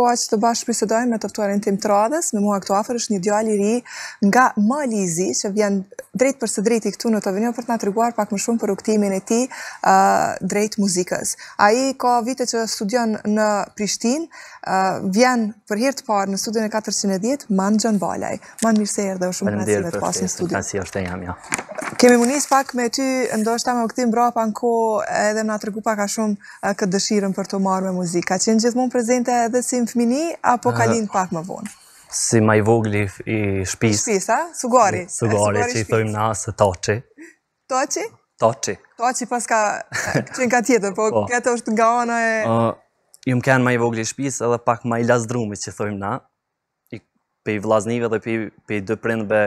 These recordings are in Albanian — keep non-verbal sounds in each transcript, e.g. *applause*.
koha që të bashkë përsedojmë me tëftuarin tim të radhës, me mua këtu afer është një djali ri nga Malizi, që vjen drejt për së drejti këtu në të venjo për të nga të pak më shumë për uktimin e ti drejt muzikës. A i ka vite që studion në Prishtin, vjen për hirtë të parë në studion e 410, Man Gjën Balaj. Man mirë se erë dhe o shumë në nësime të pasin studion. Në nësime jo. Kemi munis pak me ty, ndoshta me uktim bra pa në ko edhe në pak a shumë këtë dëshirën për të marrë me muzika. Qenë gjithmonë prezente edhe si më fëmini apo ah. ka lind pak më vonë? Si maj i vogli i shpis. Shpis, a? Sugari. Sugari, që i thojmë na se toqi. Toqi? Toqi. Toqi pas ka *laughs* qenë ka tjetër, po, po këtë është nga ona e... Jumë kenë maj i vogli i shpis edhe pak maj i lasdrumi që i thojmë na. Pe i vlaznive dhe pe i dë prindbe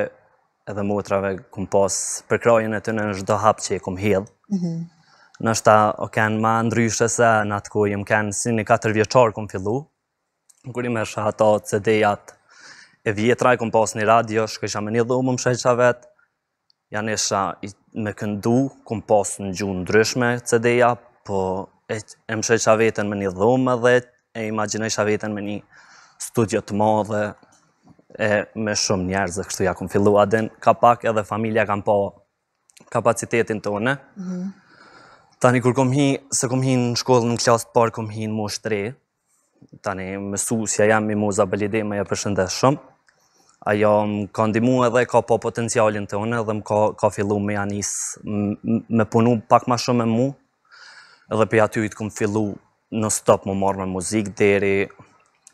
edhe motrave këm pas përkrajën e të në shdo hap që i këm hedhë. Mhm. Nështë ta o kenë ma ndryshë se në atë ku jëmë kënë si një 4 vjeqarë këm fillu, në kërim e shë ato CD-jat e vjetra, e kom pas një radio, shkë isha me një dhumë më shëqa vetë, janë isha me këndu, kom pas në gjunë ndryshme CD-ja, po e, e më shëqa vetën me një dhumë dhe e imaginoj isha vetën me një studio të modhe, e me shumë njerëzë, kështu ja kom fillu adin, ka pak edhe familja kam po kapacitetin të une. Mhm. Tani, kur kom hi, se kom hi në shkollë në klasë të parë, kom hi në moshtë tani mësuesja jam i Moza Balide, më ja përshëndes shumë. Ajo më ka ndihmuar edhe ka pa po potencialin tonë dhe më ka ka fillu me anis me punu pak më shumë me mua. Edhe për aty të kum fillu në stop më marr me muzikë deri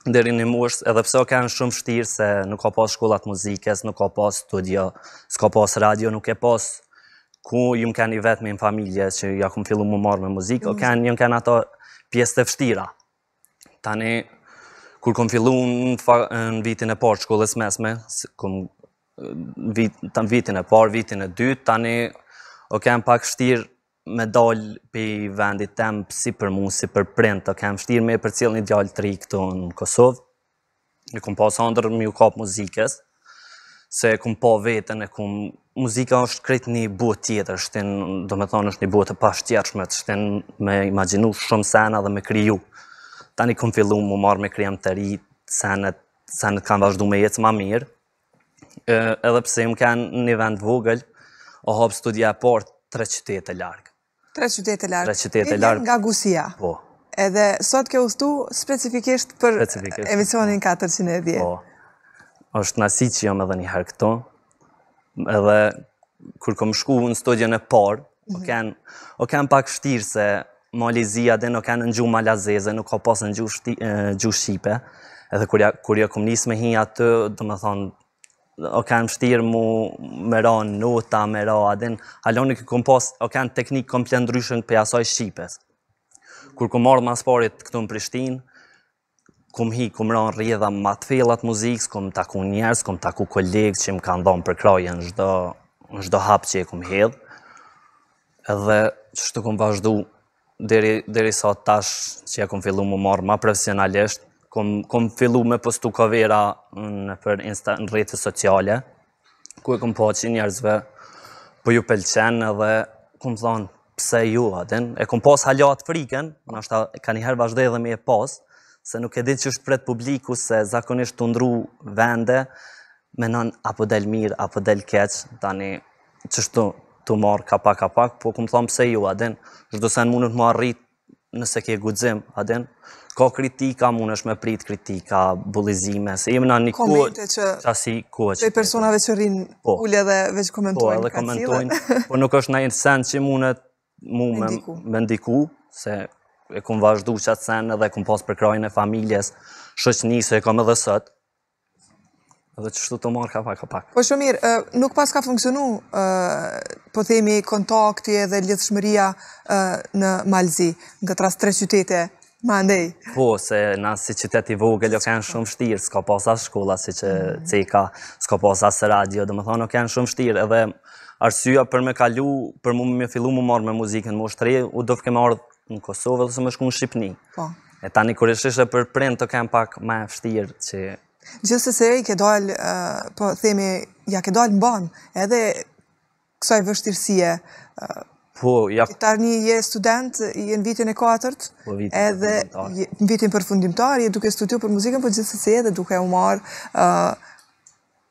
deri në mosh, edhe pse ka një shumë vështirë se nuk ka pas shkolla të muzikës, nuk ka pas studio, s'ka pas radio, nuk e pas ku ju më kanë i vetë me në familje që ja kum fillu më marrë me muzikë, mm. o kanë, ju më kanë ato pjesë të fështira. Mm. Tani, kur kom fillu në, vitin e parë shkollës mesme, në tam vitin e parë, vitin e dytë, tani o kem pak shtirë me dalë pi vendit tem si për mu, si për print, o kem shtirë me për cilë një djallë të këtu në Kosovë, në kom pas andër mi kapë muzikës, se kom po vetën e kom... Muzika është krejt një buë tjetër, shtin, do me thonë është një buë të pashtjeqme, të me imaginu shumë sena dhe me kriju tani këm fillu mu marrë me kriam të ri, senet, senet kanë vazhdu me jetë ma mirë, edhe pëse më kanë një vend vogël, o hopë studia e por, tre qytete largë. Tre qytete largë. Tre qytete largë. Nga Gusia. Po. Edhe sot ke ustu specifikisht për emisionin 410. Po. është nasi që jam edhe një herë këto, edhe kur kom shku në studion e por, o mhm. kanë pak shtirë se Malizia dhe nuk kanë në gjuhë malazeze, nuk ka pas në gjuhë Shqipe. Edhe kur jo kom njësë me hi atë, dhe me thonë, o kanë mështirë mu më ranë nota, më ranë adin, halonë në këmë o kanë teknikë kom ndryshën për jasaj Shqipes. Kur kom marrë mas parit këtu në Prishtinë, kum hi, kum ranë rrjedha ma të fillat muzikës, kum taku njerës, kum taku kolegës që më kanë dhonë për krajën në zdo hapë që e kom hedhë. Edhe që kum kom vazhdu deri sa tash që ja kom fillu mu marrë ma profesionalisht, kom fillu me postu kavera në për insta në rritë sociale, ku e kom po që njerëzve për po ju pëlqen edhe kom thonë, pëse ju atin? e kom pas halat friken, po në ashta ka njëherë vazhde dhe me e pas, se nuk e ditë që është pret publiku se zakonisht të ndru vende, me nën apo del mirë, apo del keqë, tani, që të marr ka pak ka pak, po kum thon pse ju aden, den, çdo sen mund të marrit nëse ke guxim, aden, ka kritika, mund është me prit kritika, bullizime, se jemi në një kohë tashi kohë. Se personave që rrin po, ul po, edhe veç komentojnë. Po, edhe komentojnë, po nuk është ndaj sen që mund të mu me me ndiku se e kum vazhduar atë sen edhe kum pas për krajin e familjes, shoqnisë e kam edhe sot edhe që shtu të marrë ka pak, ka pak. Po shumir, nuk pas ka funksionu, po themi, kontakti edhe lidhshmëria në Malzi, nga tras tre qytete, ma ndej. Po, se na si qyteti vogël jo kanë shumë shtirë, s'ka pas as shkolla si që mm. cika, s'ka pas as radio, dhe më thonë, jo kanë shumë shtirë, edhe arsyja për me kalu, për mu me fillu mu marrë me muzikën mu është u dofë ke marrë në Kosovë, dhe se më shku në Shqipni. Po. E tani kërë për print të kanë pak ma e fështirë që Gjithëse se e i ke dalë, po themi, ja ke dalë në banë, edhe kësaj vështirësie. Po, ja... Që tarë një je student, je në vitin e katërt, po, edhe në vitin përfundimtar, je duke studiu për muzikën, po gjithëse se e duke u marë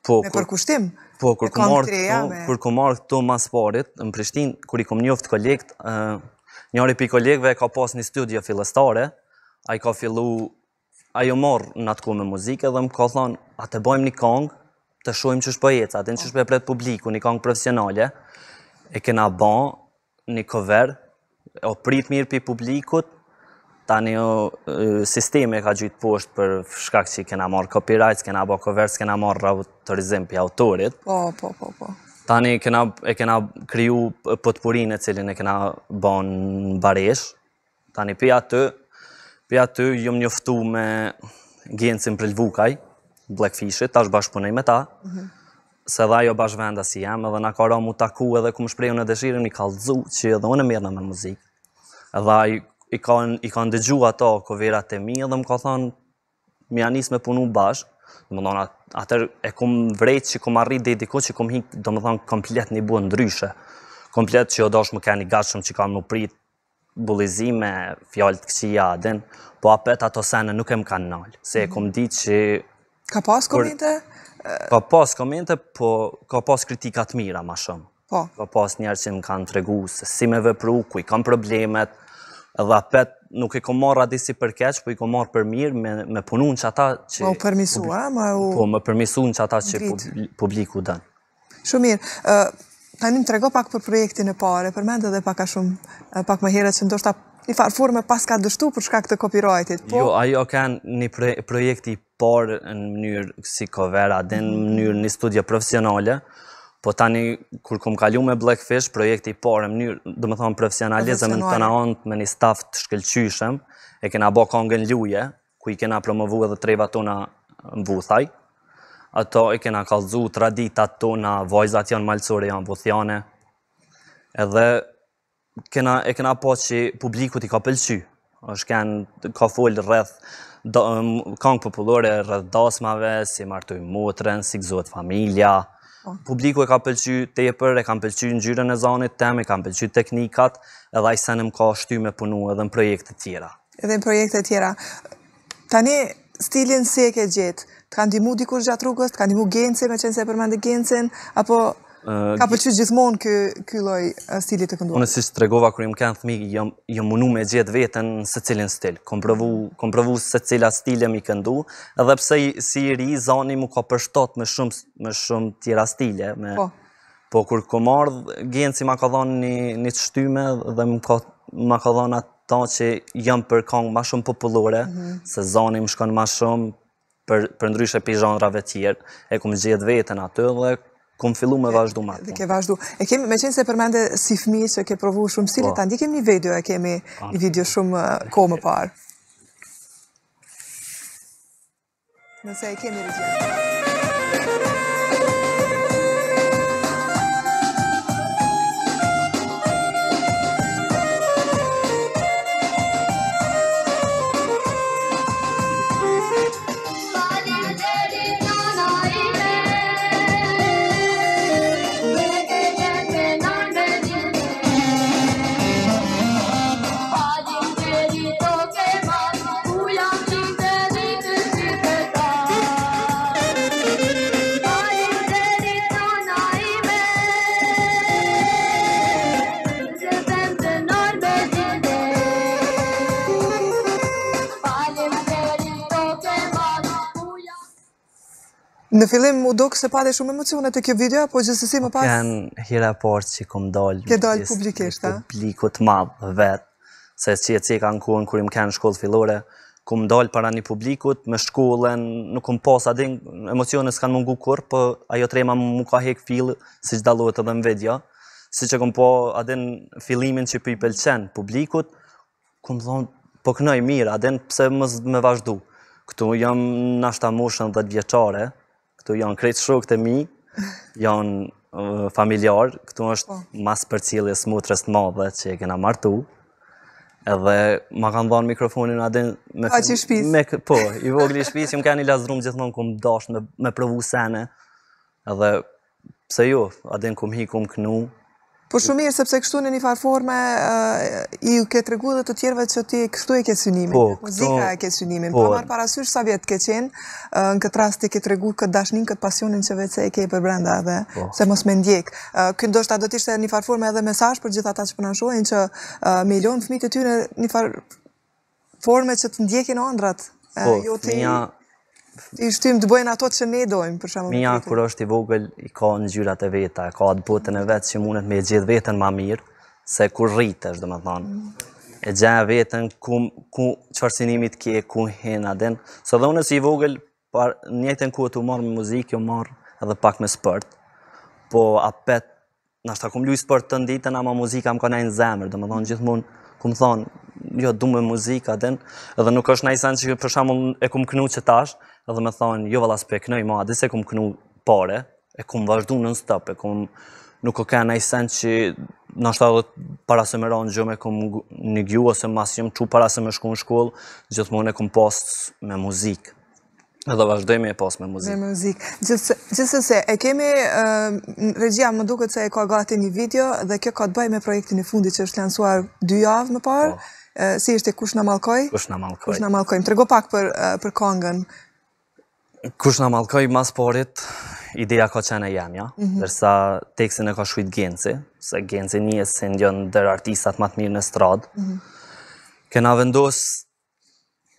po, me përkushtim. Po, kur ku marë këto mas parit, në Prishtin, kur i kom njoftë kolekt, njëri për kolektve ka pas një studia filastare, a i ka fillu ajo morë në atë ku me muzike dhe më ka thonë, a të bojmë një kongë, të shojmë që shpo jetë, atë në që shpo e pletë publiku, një kongë profesionale, e kena bon një cover, o prit mirë për publikut, ta një sistemi ka gjithë poshtë për shkak që i kena marë copyrights, kena bo covers, kena marë autorizim për autorit. Po, po, po, po. Tani kena, e kena kriju pëtëpurin e cilin e kena bon në baresh, tani për atë të, Për aty, jëmë njoftu me gjenësin për Lvukaj, Blackfishit, ta është bashkëpunej me ta, se dha ajo bashkë venda si jam, edhe na kara mu taku edhe ku më shprejnë në dëshirën i kalëzu, që edhe unë e mirë në me muzikë. Edhe i ka në dëgju ato kovera e mi, edhe më ka thonë, mi anis me punu bashkë, dhe atë atër e kum vrejt që kum arrit dhe i që kum hinkë, dhe më komplet një buë ndryshe. Komplet që do jo dosh më keni gatshëm që kam në prit, bulizime, fjallë të këqia adin, po apet ato sene nuk e më kanë nalë, se e kom di që... Ka pas komente? Ka pas komente, po ka pas kritikat mira ma shumë. Po. Ka pas njerë që më kanë të regu, se si me vëpru, ku i kanë problemet, edhe apet nuk i kom marrë adi si përkeq, po i kom marrë për mirë me punu që ata po, që... Ma u përmisu, e? Po, me përmisu në që ata që publiku dënë. Shumir, Tanim të rego pak për projektin e pare, për mende dhe pak a shumë, pak më herët që ndoshta i farfurme pas ka dështu për shkak të copyrightit. Po- jo, ajo kanë një projekt i parë në mënyrë si covera, dhe në mënyrë një studio profesionale, po tani kur kum kalu me Blackfish, projekti i parë në mënyrë, dhe më thonë profesionalizëm në të antë me një staf të shkëllqyshëm, e kena bo kongën luje, ku i kena promovu edhe treva tona në vuthaj ato i kena kalzu traditat tona, vajzat janë malësore, janë vëthjane, edhe kena, e kena po që publiku ti ka pëlqy, është kënë ka folë rrëth um, këngë populore, rrëth dasmave, si martoj motren, si këzot familja, po. publiku e ka pëlqy tepër, e ka pëlqy në gjyren e zanit tem, e ka pëlqy teknikat, edhe a i senëm ka shty me punu edhe në projekte tjera. Edhe në projekte tjera. Tani, stilin si e ke gjithë, të kanë dimu dikur gjatë rrugës, të kanë dimu gence, me qenëse e përmende gencen, apo ka përqysh gjithmonë kë, kë stilit të këndurë? Unë si tregova kërë jëmë kënë thëmi, jëmë munu me gjithë vetën në se cilin stil. Kom provu, se cila stile mi këndu, edhe pse si i ri, zani mu ka përshtot me shumë, shumë tjera stile. Me, po. Po, kur ku genci ma ka dhonë një, të shtyme dhe më ka, ma ka dhonë ata që jëmë për kongë ma shumë populore, mhm. se zani më shkon ma shumë, për, për ndryshe për zhonrave tjerë, e kum gjithë vetën atë dhe kum fillu me vazhdu më atë. Dhe ke vazhdu. E kemi, me qenë se përmende si fmi që ke provu shumë stilit, po. ta ndikim një video e kemi po. një video shumë ko më parë. Nëse e kemi rëgjënë. Në fillim më dukë se pade shumë emocionet e kjo video, po gjithë më pas... Kënë hira por që kom dollë... Kënë dollë publikisht, a? Publikut madhë vetë, se që e që e kanë kuën kërë i më kënë shkollë fillore, kom dollë para një publikut, me shkollën, nuk kom pas adin, emocionet s'kanë mungu kur, po ajo trema rejma më ka hek filë, si që dalohet edhe në video, si që kom po adin filimin që për i pëlqen publikut, kom dhonë, po kënoj mirë, adin pëse më vazhdu. Këtu jam në ashtamushën dhe të vjeqare, këtu janë krejt shokë të mi, janë familjarë, këtu është po. mas për cilë së smutrës të madhe që e kena martu, edhe ma kanë dhënë mikrofonin adin A që shpiz? Me, po, i vogli shpiz, jëmë kanë i lazrum gjithmonë këmë dashë me, me provu sene, edhe pse jo, adin këmë hi këmë kënu, Por shumë mirë, sepse kështu në një farforme i u ke tregu dhe të tjerve që ti kështu e ke synimin, po, muzika e ke synimin, po. pa marë parasysh sa vjetë ke qenë, në këtë rast ti ke tregu këtë dashnin, këtë pasionin që vece e ke i për brenda dhe po. se mos me ndjek. Kënë do shta do tishtë një farforme edhe mesaj për gjitha ta që shohin që milion fmitë të ty në një farforme që të ndjekin o andrat, jo i shtim të bëjnë ato që ne dojmë, për shumë. Mija, kur është i vogël, i ka në gjyrat e veta, ka atë botën e vetë që mundet me gjithë vetën ma mirë, se kur rritë është, dhe më thonë. E gjenë vetën, ku, ku qërësinimit kje, ku hen adin. So dhe unës i vogël, par, njëtën ku e të marrë me muzikë, jo marrë edhe pak me sport. Po apet, nështë akum luj sport të nditën, ama muzika më ka nejnë zemër, dhe thonë gjithmonë, kum thon, thonë, jo, du me muzika, aden, edhe nuk është najsan që për shembull e kum kënu që tash, edhe me thonë, jo, valla për e kënu i ma, dhe se ku më kënu pare, e kum vazhdu në stop, e kum nuk ka najsan që në shtë adhët para se me ronë gjëme, e kum më një gju, ose mas jëmë që para se me shku në shkull, gjithmonë e ku më me muzikë. Edhe vazhdojmë e pas me muzikë. Me muzikë. Gjithësëse, e kemi, regjia më duke që e ka gati një video dhe kjo ka të bëj me projektin i fundi që është lansuar dy javë më parë. Po. Si është e kush në malkoj? Kush në malkoj. Kush në malkoj. Më tërgo pak për kongën. Kush në malkoj, mas porit, ideja ka qene jam, ja? Mhm. Dërsa teksin e ka shuit Genci, se Genci një e sindion dër artisat matë mirë në stradë. Mhm. Këna vendosë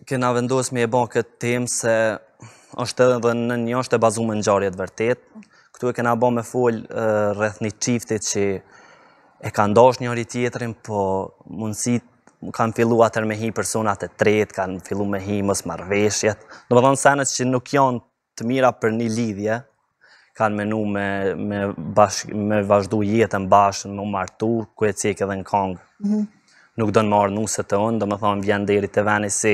kena vendos me e bo këtë tim se është edhe në një është e bazu me nxarjet vërtet. Këtu e kena bo me full rrëth një qifti që e ka ndosh njëri tjetërin, po mundësit kanë fillu atër me hi personat e tret, kanë fillu me hi mës marveshjet. Në më dhënë senet që nuk janë të mira për një lidhje, kanë menu me, me, me vazhdu jetën bashën, me martu, ku e cek edhe në Kongë. Mhm. nuk do Nuk dënë marë nusët të unë, do më thonë vjen deri të veni si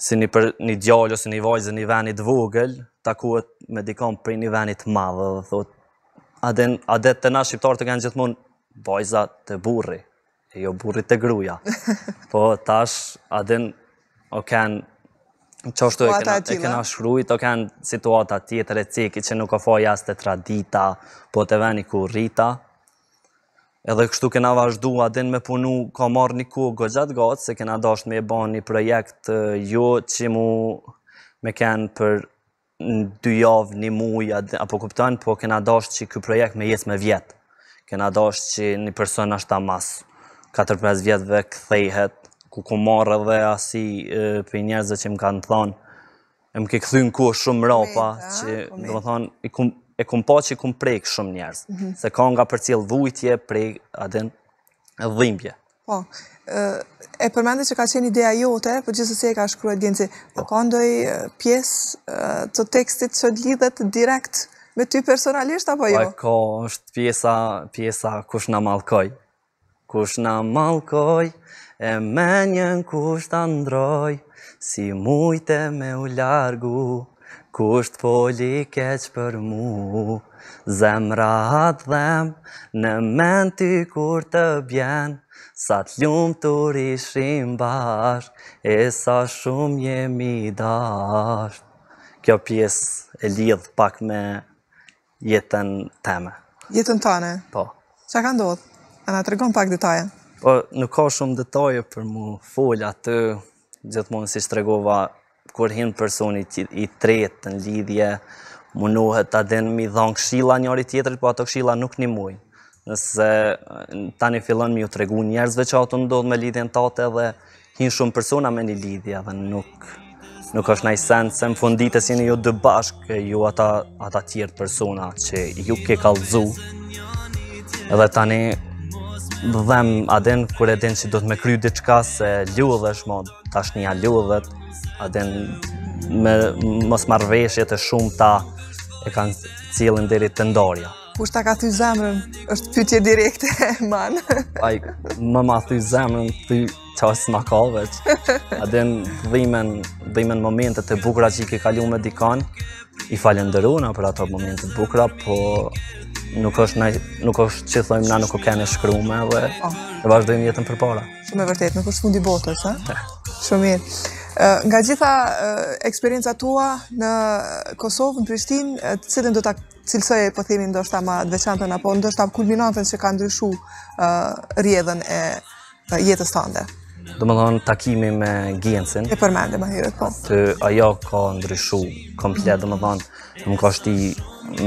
si një, për, një gjallë ose një vajzë një venit vogël, takuat me dikon për një venit madhë dhe thot, aden, adet të na shqiptarë të kanë gjithmonë vajza të burri, e jo burri të gruja. *laughs* po tash, aden, o kanë qështu e kena, e kena shkrujt, o kanë situata tjetër e ciki që nuk o fa as të tradita, po të veni ku rrita, Edhe kështu kena vazhdu, adin me punu, ka marrë një ku gëgjat gatë se kena dasht me e ban një projekt jo që mu me kenë për në dy javë, një muj, apo kuptojnë, po kena dasht që këj projekt me jetë me vjetë. Kena dasht që një person është ta masë, 4-5 vjetëve këthejhet, ku ku marrë edhe asi për njerëzë që më kanë thonë, e më ke këthy në ku shumë mrapa, që, do më thonë, i e kumë po që kumë prejkë shumë njerës, mhm. se ka nga për cilë vujtje, prejkë, adin, dhimbje. Po, e përmendit që ka qenë ideja jote, për po gjithës se e ka shkruat djenci, po, po. ka ndoj pjesë të tekstit që lidhet direkt me ty personalisht, apo jo? Po, ka, është pjesa, pjesa kush në malkoj, kush në malkoj, e menjen kush të ndroj, si mujte me u largu, Kusht foli keq për mu, zemrat dhem, në mend ty kur të bjen, sa të ljumë të rishim bash, e sa shumë jemi dash. Kjo pjesë e lidh pak me jetën teme. Jetën tane? Po. Qa ka ndodhë? A nga të regon pak detaje? Po, nuk ka shumë detaje për mu folja të gjithmonë si shtregova kur hinë personi i tretë në lidhje, mundohet të adin mi dhonë këshila njëri tjetër, po ato këshila nuk një mujë. Nëse tani fillon mi u tregu njerëzve që ato ndodhë me lidhjen tate dhe hinë shumë persona me një lidhje dhe nuk, nuk është nëjë sensë, se më funditës jeni ju dë bashkë, ju ata, ata tjertë persona që ju ke kalëzu. Edhe tani dhem adin kër e din që do të me kryu diçka se ljudhesh, mo tash një Aden me mos marrveshje të shumta e kanë cilën deri te ndarja. Kush ta ka thy zemrën? Është pyetje direkte *laughs* man. Ai më ma thy zemrën ti çast na ka vetë. Aden dhimën dhimën momente të bukura që i ke kaluar me dikon. I falenderoj na për ato momente të bukura, po nuk është na nuk është çe thojmë na nuk u kanë shkruar edhe oh. e vazhdojmë jetën përpara. Shumë vërtet, nuk është fundi i botës, a? *laughs* Shumë mirë. Nga gjitha eksperienca tua në Kosovë, në Prishtin, cilën do të cilësoj e po themi ndoshta ma dveçantën, apo ndoshta kulminantën që ka ndryshu rjedhen e jetës të ndër? Do më dhonë takimi me Gjensin. E përmende, ma hirët, po. Të ajo ka ndryshu komplet, do më dhonë, të më ka shti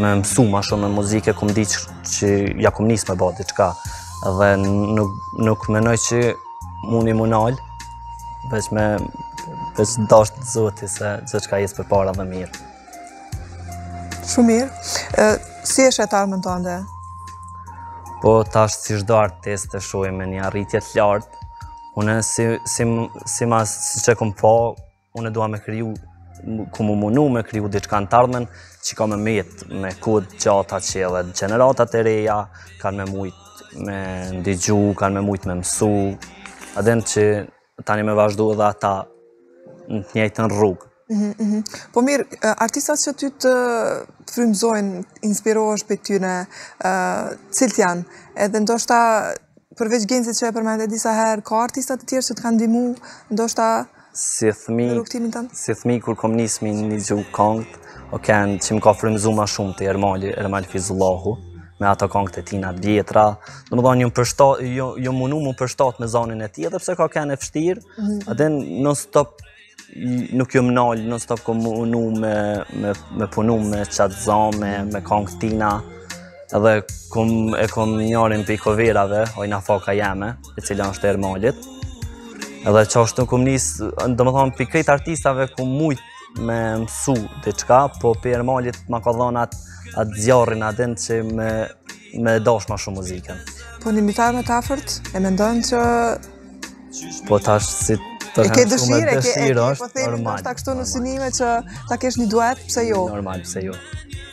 me mësu ma shumë me muzike, ku di që ja ku më nisë me bati qka, dhe nuk menoj që mundi mu nalë, veç me është të zoti se që ka jetë për para dhe mirë. Shumë mirë. si e shetë armën të ande? Po, tash si shdo artist të shojë me një arritje të lartë. Une, si, si, si mas si që këmë po, une duha me kryu, ku mu munu me kryu diçka në tardhmen, që ka me mitë me kod gjata që edhe generatat e reja, kanë me mujtë me ndigju, kanë me mujtë me mësu, adhen që tani me vazhdu edhe ata të në rrugë. Mhm, mhm. Po mirë, artistat që ty të frymzojnë, inspirohesh për tyne, cilët janë? Edhe ndoshta, përveç genzit që e përmendet disa herë, ka artistat të tjerë që të kanë dimu, ndoshta në rukëtimin tënë? Si thmi, kur kom nismi një kongët, o kenë që më ka frymzu ma shumë të Ermali, Ermali Fizullahu, me ato kongët e tina bjetra. Në më dhonë, ju jo më me zonin e tjetë, pëse ka kënë e fështirë, mhm nuk jo më nalë, në stop unu me, me, me punu me qatë zame, me kongë tina, edhe kum, e kom njërin për i kovirave, oj na foka jeme, e cilë është të ermalit. Edhe që është në kum njësë, do më thonë për këjtë artistave kum mujtë me mësu diçka, po për ermalit më ka dhonë atë atë atë dhenë që me, me dosh ma shumë muziken. Po një mitarë me tafërt, e mendojnë që... Po tash, si të e ke dëshirë, e ke dëshirë, po themi, është kështu në sinime që ta kesh një duet, pse jo? Normal, pse jo.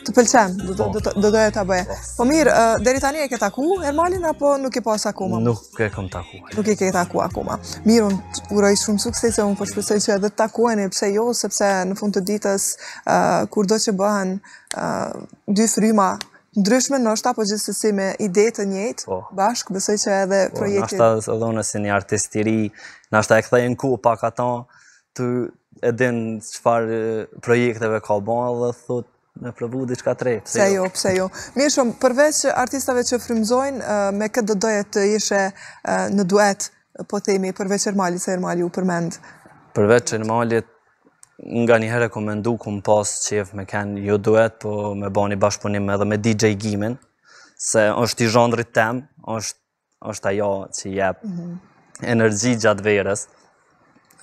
Të pëlqem, po. do doja ta bëje. Po. po mirë, deri tani e ke taku Ermalin apo nuk e pas po akoma? Nuk e kam taku. Nuk e ke taku akoma. Mirë, unë uroj shumë sukses e unë po shpresoj që edhe të takueni, pse jo, sepse në fund të ditës kur do që bëhen dy fryma ndryshme në është apo gjithë me ide të njëtë, po. bashkë, besoj që edhe po, projekti... Nështë është të dhune si një artistiri, në është të e këthejnë ku pak ato, të edhin qëfar projekteve ka bënë dhe thot me plëbu diçka qka tre, pëse jo, jo pëse jo. Mirë shumë, përveç artistave që frimzojnë, me këtë do të ishe në duet, po themi, përveç Ermali, se Ermali u përmend? Përveç Ermali, nga një herë rekomendu ku më pasë qef me kenë jo duet, po me bani një bashkëpunim edhe me DJ Gimin, se është i zhondrit tem, është ajo që jepë mhm. energji gjatë verës.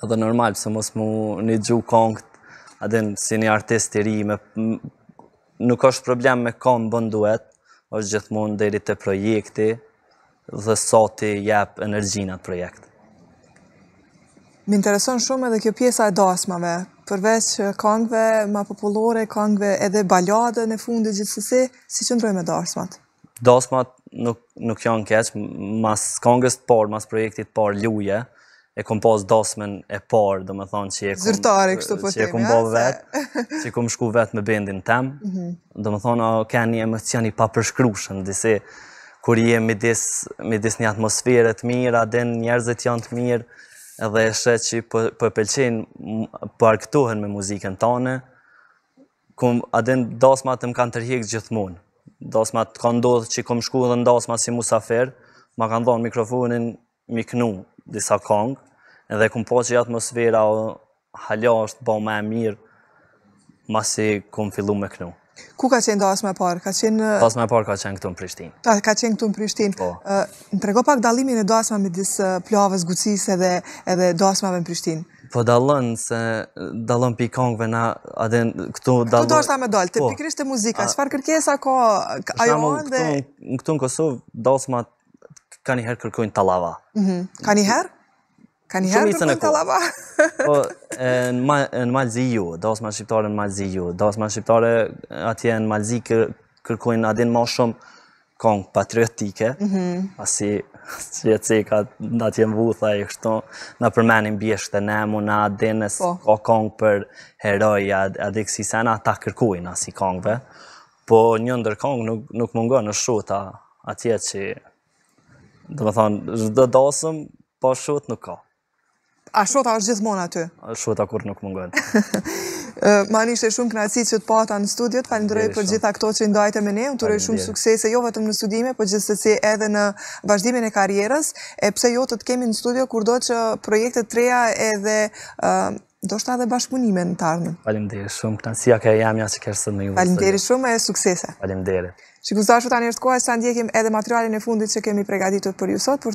Edhe normal, pëse mos mu një gju kongët, adin si një artist të ri, nuk është problem me kongë bën duet, është gjithmonë deri të projekti dhe sa të jepë energjinat projekti. Më intereson shumë edhe kjo pjesa e dasmave, përveç këngëve më popullore, këngëve edhe baljade në fundi të gjithsesi, si qëndroj me dasmat? Dasmat nuk nuk janë keqë, mas këngës të parë, mas projektit të parë Luje, e kom pas dasmen e parë, do thonë që e kom zyrtare kështu po Që e kom vet, shku vetë me bendin tem. Mm -hmm. thonë o kanë një emocion i papërshkrueshëm, disi kur je midis midis një atmosfere të mirë, a njerëzit janë të mirë edhe e shetë që për pëlqenë, për me muzikën tane, ku adin dosma të më kanë gjithë gjithmonë. Dosma të kanë dohë që kom shku dhe në dosma si musafer, ma kanë dhonë mikrofonin mi knu disa kongë, edhe kom po që atmosfera o halja është ba me e mirë, ma si kom fillu me knu. Ku ka qenë dasma me parë? Ka qenë... me parë ka qenë këtu në Prishtinë. ka qenë këtu në Prishtinë. Po. në trego pak dalimin e dasma me disë plave, zgucise dhe edhe dasmave në Prishtinë. Po dalën, se dalën pi na, adhe këtu dalën... Këtu do është ta me dalë, të po. pikrisht e muzika, a... shfar kërkesa ka ajo në dhe... Këtu në Kosovë, dasëma ka një herë kërkojnë talava. Mm Ka herë? Ka një herë të kujtë të lava? Po, në Malzi ju, dos ma shqiptare në Malzi ju, dos ma shqiptare atje në Malzi kërkujnë adin ma shumë kong patriotike, mhm. asi që jetë si ka në atje më vutha i kështu, në përmenim bjeshtë të nemu, në adin e s'ko po. kong për heroj, adi kësi sena ta kërkujnë asi kongve, po një ndër kong nuk mungon në shuta atje që, dhe më thonë, zhdo dosëm, po shut nuk ka. A shota është gjithmonë aty? A shota kur nuk mungën. *laughs* Ma nishtë e shumë knatësi që të pata po në studiot, falendrojë për gjitha këto që ndajte me ne, unë të rëjë shumë suksese, jo vetëm në studime, po gjithë të si edhe në vazhdimin e karierës, e pse jo të të kemi në studio, kur do që projekte treja edhe do shta dhe bashkëpunime në tarnë. Falemderi shumë, knatësia ka e ja që kërësën sëtë në ju. Falemderi shumë e suksese. Falemderi. Që kështë ashtë ta njështë kohë, sa ndjekim edhe materialin e fundit që kemi pregaditur për ju sot, për